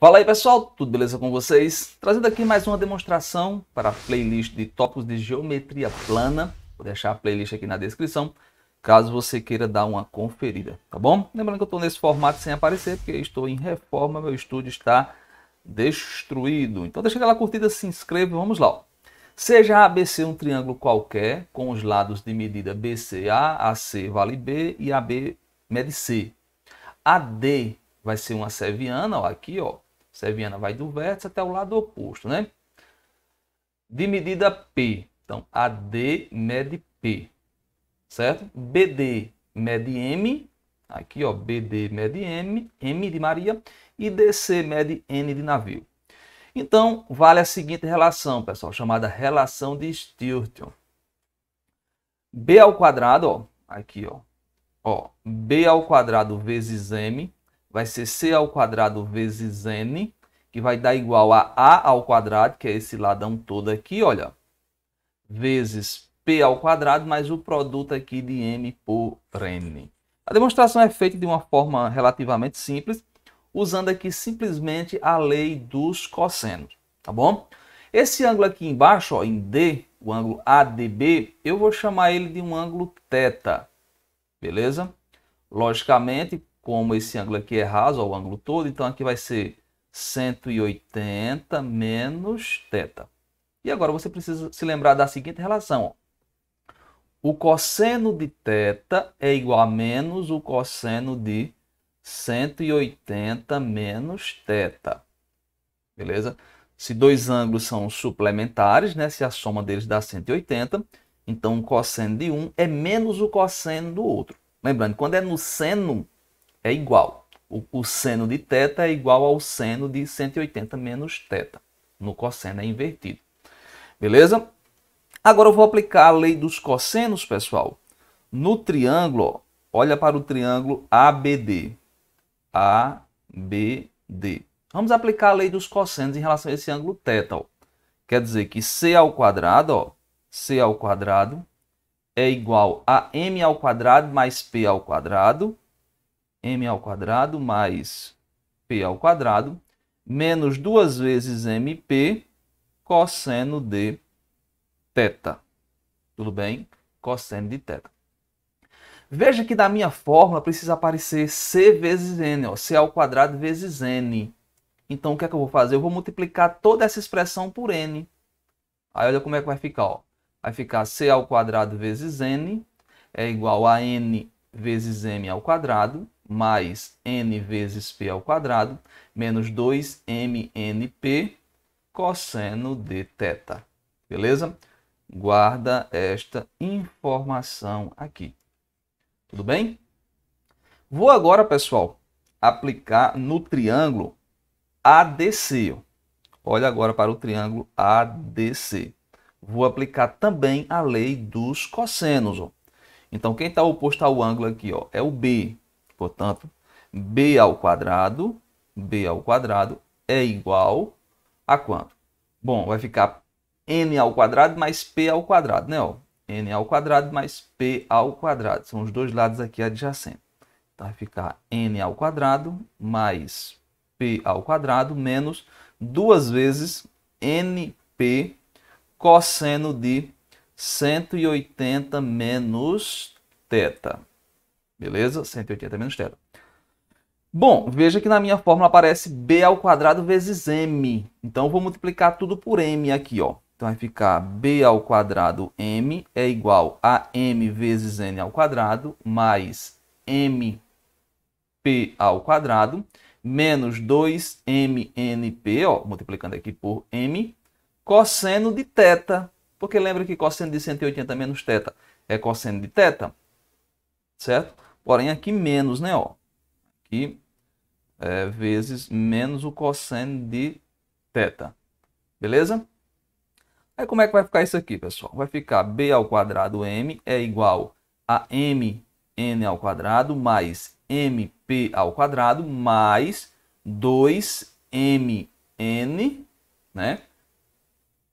Fala aí pessoal, tudo beleza com vocês? Trazendo aqui mais uma demonstração para a playlist de tópicos de geometria plana. Vou deixar a playlist aqui na descrição, caso você queira dar uma conferida, tá bom? Lembrando que eu estou nesse formato sem aparecer, porque estou em reforma, meu estúdio está destruído. Então deixa aquela curtida, se inscreva, vamos lá. Seja ABC um triângulo qualquer, com os lados de medida BCA, AC vale B e AB mede C. AD vai ser uma seviana, ó, aqui ó, Serviana vai do vértice até o lado oposto, né? De medida P. Então, AD mede P, certo? BD mede M. Aqui, ó, BD mede M, M de Maria. E DC mede N de navio. Então, vale a seguinte relação, pessoal, chamada relação de Stilton. B ao quadrado, ó, aqui, ó, ó, B ao quadrado vezes M vai ser c ao quadrado vezes n, que vai dar igual a a ao quadrado, que é esse ladão todo aqui, olha, vezes p ao quadrado mais o produto aqui de m por n. A demonstração é feita de uma forma relativamente simples, usando aqui simplesmente a lei dos cossenos, tá bom? Esse ângulo aqui embaixo, ó, em D, o ângulo ADB, eu vou chamar ele de um ângulo θ, beleza? Logicamente, como esse ângulo aqui é raso, ó, o ângulo todo, então aqui vai ser 180 menos θ. E agora você precisa se lembrar da seguinte relação. Ó. O cosseno de θ é igual a menos o cosseno de 180 menos θ. Beleza? Se dois ângulos são suplementares, né? se a soma deles dá 180, então o cosseno de um é menos o cosseno do outro. Lembrando, quando é no seno, é igual. O, o seno de θ é igual ao seno de 180 menos θ. No cosseno é invertido. Beleza? Agora eu vou aplicar a lei dos cossenos, pessoal. No triângulo, olha para o triângulo ABD. ABD. Vamos aplicar a lei dos cossenos em relação a esse ângulo θ. Quer dizer que C ao quadrado, ó, C ao quadrado é igual a m ao quadrado mais p ao quadrado m ao quadrado mais p ao quadrado menos duas vezes mp cosseno de teta Tudo bem? Cosseno de teta Veja que da minha fórmula precisa aparecer c vezes n, ó, c ao quadrado vezes n. Então o que é que eu vou fazer? Eu vou multiplicar toda essa expressão por n. Aí olha como é que vai ficar, ó. Vai ficar c ao quadrado vezes n é igual a n vezes m ao quadrado mais n vezes p ao quadrado menos 2mnp cosseno de teta, Beleza? Guarda esta informação aqui. Tudo bem? Vou agora, pessoal, aplicar no triângulo ADC. Olha agora para o triângulo ADC. Vou aplicar também a lei dos cossenos. Então, quem está oposto ao ângulo aqui ó, é o B. Portanto, b ao quadrado, b ao quadrado é igual a quanto? Bom, vai ficar n ao quadrado mais p ao quadrado, né? Ó, n ao quadrado mais p ao quadrado. São os dois lados aqui adjacentes. Então, vai ficar n ao quadrado mais p ao quadrado menos duas vezes np cosseno de 180 menos θ. Beleza? 180 menos teta. Bom, veja que na minha fórmula aparece b ao quadrado vezes m. Então, vou multiplicar tudo por m aqui, ó. Então, vai ficar b ao quadrado m é igual a m vezes n ao quadrado mais mp ao quadrado menos 2mnp, ó, multiplicando aqui por m, cosseno de teta, Porque lembra que cosseno de 180 menos teta é cosseno de teta, certo? Porém, aqui menos, né? Ó. Aqui é, vezes menos o cosseno de θ. Beleza? Aí como é que vai ficar isso aqui, pessoal? Vai ficar b ao quadrado m é igual a mn ao quadrado mais mp ao quadrado mais 2mn, né?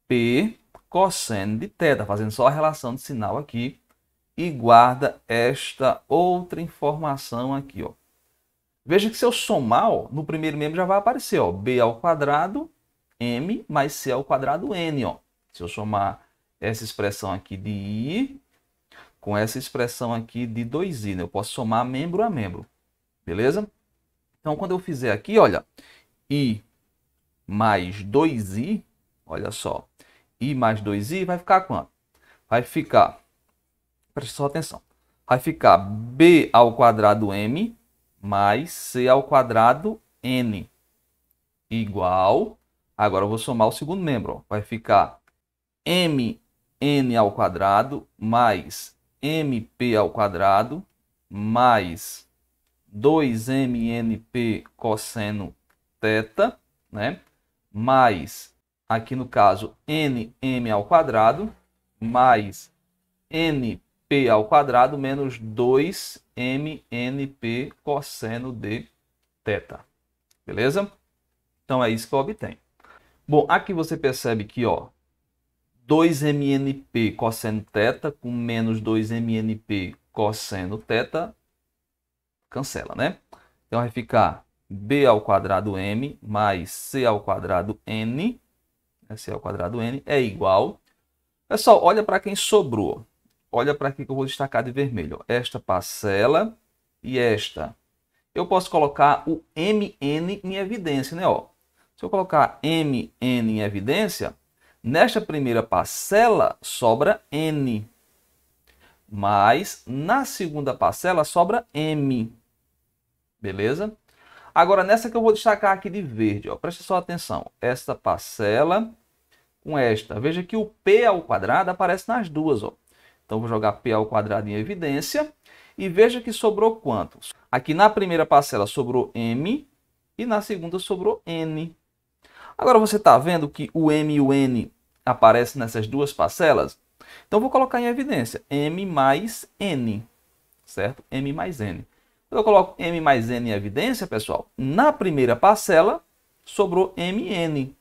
p cosseno de θ, fazendo só a relação de sinal aqui e guarda esta outra informação aqui, ó. Veja que se eu somar, ó, no primeiro membro já vai aparecer, ó, b ao quadrado m mais c ao quadrado n, ó. Se eu somar essa expressão aqui de i com essa expressão aqui de 2i, né? Eu posso somar membro a membro, beleza? Então, quando eu fizer aqui, olha, i mais 2i, olha só, i mais 2i vai ficar quanto? Vai ficar preste só atenção. Vai ficar b ao quadrado m mais c ao quadrado n igual. Agora eu vou somar o segundo membro. Ó. Vai ficar n ao quadrado mais mp ao quadrado mais 2mnp cosseno teta né? Mais, aqui no caso, nm ao quadrado, mais np p ao quadrado menos 2mnp cosseno de teta, Beleza? Então é isso que eu obtenho. Bom, aqui você percebe que ó, 2mnp cosseno teta com menos 2mnp cosseno teta cancela, né? Então vai ficar b ao quadrado m mais c ao quadrado n, né? c ao quadrado n é igual. Pessoal, olha para quem sobrou olha para aqui que eu vou destacar de vermelho. Esta parcela e esta. Eu posso colocar o MN em evidência, né? Ó, se eu colocar MN em evidência, nesta primeira parcela sobra N. Mas na segunda parcela sobra M. Beleza? Agora, nessa que eu vou destacar aqui de verde, ó, presta só atenção. Esta parcela com esta. Veja que o P ao quadrado aparece nas duas. Ó. Então vou jogar P ao quadrado em evidência e veja que sobrou quantos? Aqui na primeira parcela sobrou M e na segunda sobrou N. Agora você está vendo que o M e o N aparecem nessas duas parcelas? Então vou colocar em evidência M mais N, certo? M mais N. Eu coloco M mais N em evidência, pessoal. Na primeira parcela sobrou MN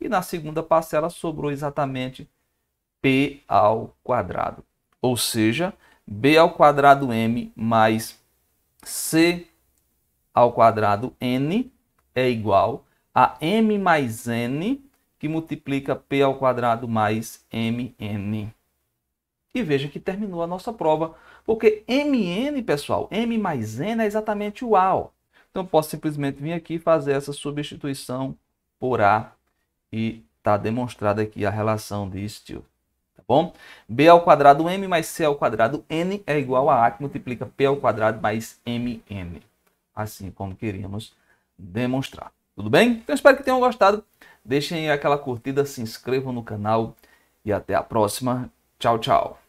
e na segunda parcela sobrou exatamente P ao quadrado ou seja, b ao quadrado m mais c ao quadrado n é igual a m mais n que multiplica p ao quadrado mais mn. E veja que terminou a nossa prova, porque mn, pessoal, m mais n é exatamente o a. Então posso simplesmente vir aqui e fazer essa substituição por a e está demonstrada aqui a relação de Steele tá bom? b ao quadrado m mais c ao quadrado n é igual a a que multiplica p ao quadrado mais mn. Assim como queríamos demonstrar. Tudo bem? Então espero que tenham gostado. Deixem aquela curtida, se inscrevam no canal e até a próxima. Tchau, tchau.